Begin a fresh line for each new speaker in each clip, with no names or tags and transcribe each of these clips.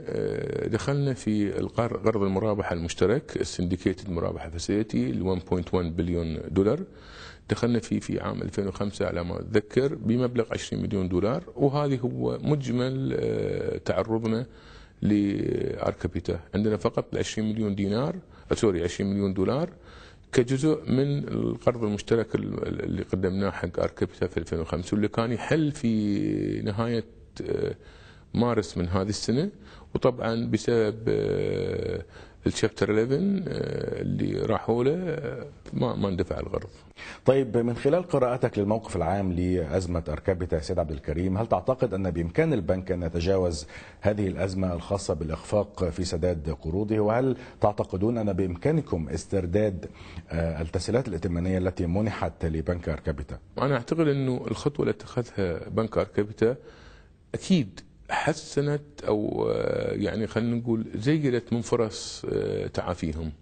آه، دخلنا في قرض المرابحة المشترك السنديكيتد مرابحة فاسيلتي ل 1.1 بليون دولار دخلنا فيه في عام 2005 على ما أتذكر بمبلغ 20 مليون دولار وهذه هو مجمل آه، تعرضنا لاركابيتا عندنا فقط 20 مليون دينار آه، سوري 20 مليون دولار كجزء من القرض المشترك اللي قدمناه حق اركابيتا في 2005 واللي كان يحل في نهايه مارس من هذه السنه وطبعا بسبب آه، الشابتر آه، 11 اللي راحوا له آه،
ما ما اندفع القرض. طيب من خلال قراءتك للموقف العام لازمه اركبتة سيد عبد الكريم، هل تعتقد ان بامكان البنك ان يتجاوز هذه الازمه الخاصه بالاخفاق في سداد قروضه؟ وهل تعتقدون ان بامكانكم استرداد التسهيلات الائتمانيه التي منحت لبنك اركبتة؟
انا اعتقد انه الخطوه اللي اتخذها بنك اركبتة اكيد حسنت او آه، يعني خلينا نقول زيدت من فرص آه، تعافيهم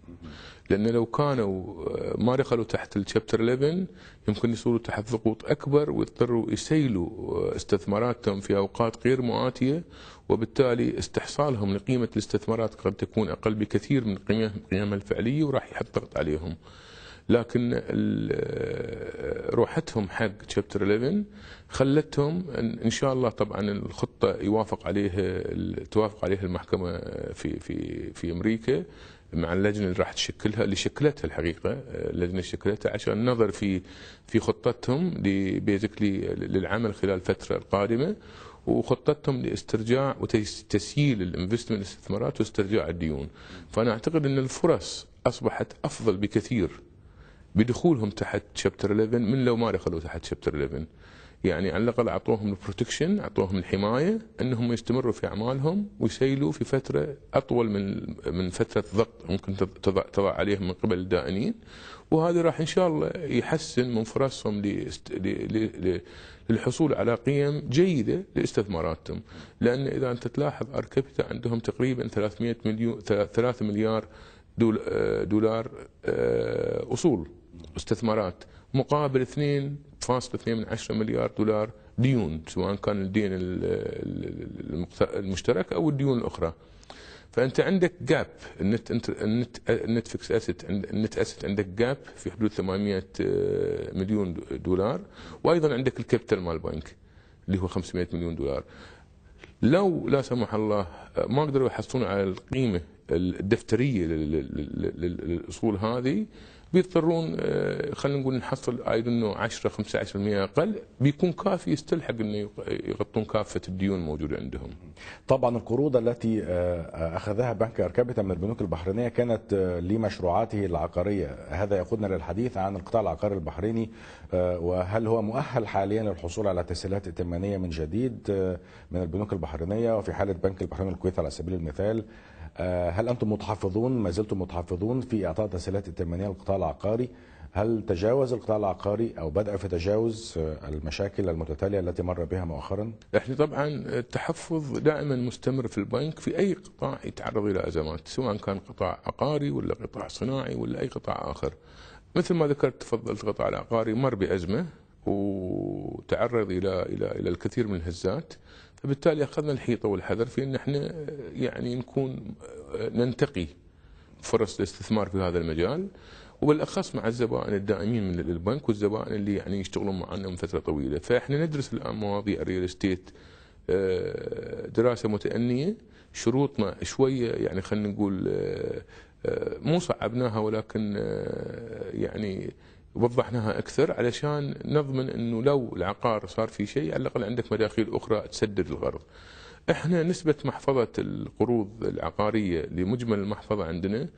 لان لو كانوا آه، ما دخلوا تحت الشابتر 11 يمكن يصيروا تحت ضغوط اكبر ويضطروا يسيلوا استثماراتهم في اوقات غير مؤاتيه وبالتالي استحصالهم لقيمه الاستثمارات قد تكون اقل بكثير من قيمها الفعليه وراح يحط ضغط عليهم. لكن آه، روحتهم حق شابتر 11 خلتهم ان شاء الله طبعا الخطه يوافق عليها توافق عليها المحكمه في في في امريكا مع اللجنه اللي راح تشكلها اللي شكلتها الحقيقه آه، اللجنه شكلتها عشان النظر في في خطتهم بيزكلي للعمل خلال الفتره القادمه وخطتهم لاسترجاع وتسييل الانفستمنت الاستثمارات واسترجاع الديون فانا اعتقد ان الفرص اصبحت افضل بكثير بدخولهم تحت شابتر 11 من لو ما دخلوا تحت شابتر 11 يعني على الاقل اعطوهم البروتكشن اعطوهم الحمايه انهم يستمروا في اعمالهم ويسيلوا في فتره اطول من من فتره ضغط ممكن تضع, عليهم من قبل الدائنين وهذا راح ان شاء الله يحسن من فرصهم للحصول على قيم جيده لاستثماراتهم لان اذا انت تلاحظ اركبتا عندهم تقريبا 300 مليون 3 مليار آه، دولار آه، اصول استثمارات مقابل 2.2 مليار دولار ديون سواء كان الدين المشترك او الديون الاخرى فانت عندك جاب النت النت النت فيكس اسيت النت اسيت عندك جاب في حدود 800 آه، مليون دولار وايضا عندك الكابيتال مال بنك اللي هو 500 مليون دولار لو لا سمح الله ما قدروا يحصلون على القيمه الدفتريه للاصول هذه بيضطرون آه، خلينا نقول نحصل اي انه 10 15% اقل بيكون كافي يستلحق انه يغطون كافه الديون الموجوده عندهم.
طبعا القروض التي آه، اخذها بنك اركابيتا من البنوك البحرينيه كانت آه، لمشروعاته العقاريه، هذا يقودنا للحديث عن القطاع العقاري البحريني وهل هو مؤهل حاليا للحصول على تسهيلات ائتمانيه من جديد من البنوك البحرينيه وفي حاله بنك البحرين الكويت على سبيل المثال آه، هل أنتم متحفظون ما زلتم متحفظون في إعطاء تسهيلات التمنية للقطاع العقاري هل تجاوز القطاع العقاري أو بدأ في تجاوز آه، المشاكل المتتالية التي مر بها مؤخرا؟
احنا طبعا التحفظ دائما مستمر في البنك في أي قطاع يتعرض إلى أزمات سواء كان قطاع عقاري ولا قطاع صناعي ولا أي قطاع آخر مثل ما ذكرت تفضلت القطاع العقاري مر بأزمة وتعرض إلى إلى إلى الكثير من الهزات فبالتالي اخذنا الحيطه والحذر في ان احنا آه، يعني نكون آه، ننتقي فرص الاستثمار في هذا المجال وبالاخص مع الزبائن الدائمين من البنك والزبائن اللي يعني يشتغلون معنا من فتره طويله، فاحنا ندرس الان مواضيع الريل استيت آه، دراسه متانيه، شروطنا شويه يعني خلينا نقول مو صعبناها ولكن يعني وضحناها اكثر علشان نضمن انه لو العقار صار في شيء على الاقل عندك مداخيل اخرى تسدد القرض. احنا نسبه محفظه القروض العقاريه لمجمل المحفظه عندنا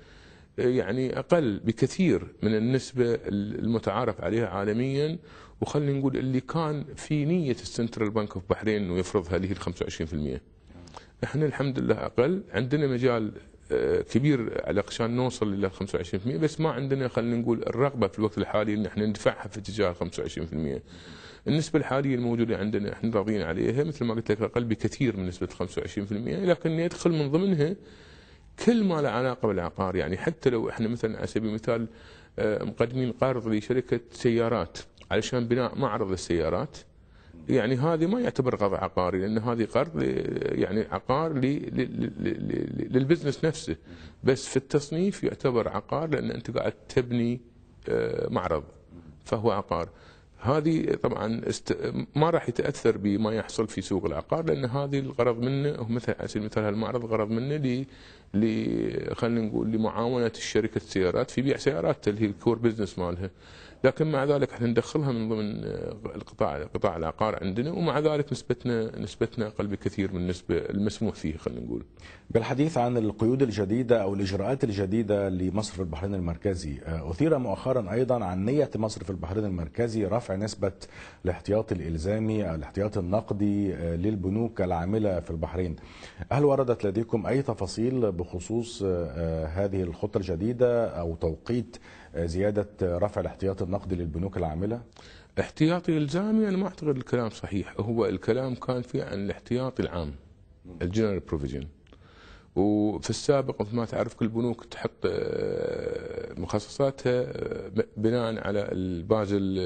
آه، يعني اقل بكثير من النسبه المتعارف عليها عالميا وخلينا نقول اللي كان في نيه السنترال بنك اوف بحرين انه يفرضها اللي هي 25%. احنا الحمد لله اقل عندنا مجال كبير علشان نوصل الى 25% بس ما عندنا خلينا نقول الرغبه في الوقت الحالي ان احنا ندفعها في اتجاه 25% النسبة الحالية الموجودة عندنا احنا راضيين عليها مثل ما قلت لك اقل بكثير من نسبة 25% لكن يدخل من ضمنها كل ما له علاقة بالعقار يعني حتى لو احنا مثلا على سبيل المثال آه، مقدمين قرض لشركة سيارات علشان بناء معرض السيارات يعني هذه ما يعتبر قرض عقاري لان هذه قرض يعني عقار للبزنس نفسه بس في التصنيف يعتبر عقار لان انت قاعد تبني آه، معرض فهو عقار هذه طبعا است... ما راح يتاثر بما يحصل في سوق العقار لان هذه الغرض منه مثل على سبيل المثال هالمعرض غرض منه خلينا نقول لمعاونه الشركه السيارات في بيع سيارات اللي هي الكور بزنس مالها لكن مع ذلك احنا ندخلها من ضمن آه، القطاع قطاع العقار عندنا ومع ذلك نسبتنا نسبتنا اقل بكثير من النسبه المسموح فيه خلينا نقول.
بالحديث عن القيود الجديده او الاجراءات الجديده لمصرف البحرين المركزي، آه، اثير مؤخرا ايضا عن نيه مصرف البحرين المركزي رفع نسبه الاحتياط الالزامي او الاحتياط النقدي آه، للبنوك العامله في البحرين. هل وردت لديكم اي تفاصيل بخصوص آه، آه، هذه الخطة الجديدة أو توقيت آه، زيادة رفع الاحتياطي النقدي للبنوك العاملة؟ احتياطي الزامي أنا ما أعتقد
الكلام صحيح هو الكلام كان في عن الاحتياطي العام الجنرال بروفيجن وفي السابق مثل ما تعرف كل بنوك تحط مخصصاتها بناء على البازل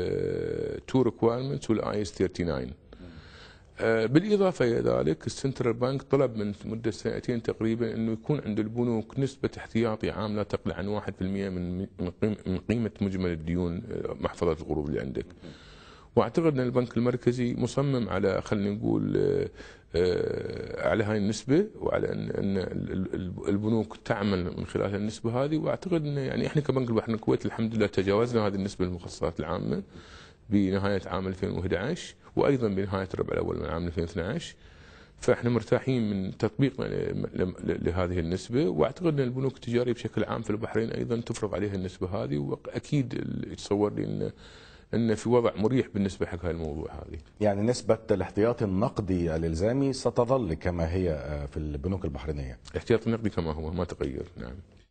2 ريكوايرمنتس والاي اس 39 آه، بالإضافة إلى ذلك السنترال بنك طلب من مدة سنتين تقريبا أنه يكون عند البنوك نسبة احتياطي عام لا تقل عن 1% من من قيمة مجمل الديون آه، محفظة القروض اللي عندك واعتقد ان البنك المركزي مصمم على خلينا نقول آه، على هاي النسبه وعلى ان البنوك تعمل من خلال النسبه هذه واعتقد ان يعني احنا كبنك البحرين الكويت الحمد لله تجاوزنا هذه النسبه للمخصصات العامه بنهاية عام 2011 وأيضا بنهاية الربع الأول من عام 2012 فاحنا مرتاحين من تطبيقنا لهذه النسبه واعتقد ان البنوك التجاريه بشكل عام في البحرين ايضا تفرض عليها النسبه هذه
واكيد يتصور لي ان ان في وضع مريح بالنسبه حق هذا الموضوع هذه. يعني نسبه الاحتياط النقدي الالزامي ستظل كما هي آه، في البنوك البحرينيه.
الاحتياط النقدي كما هو ما تغير نعم.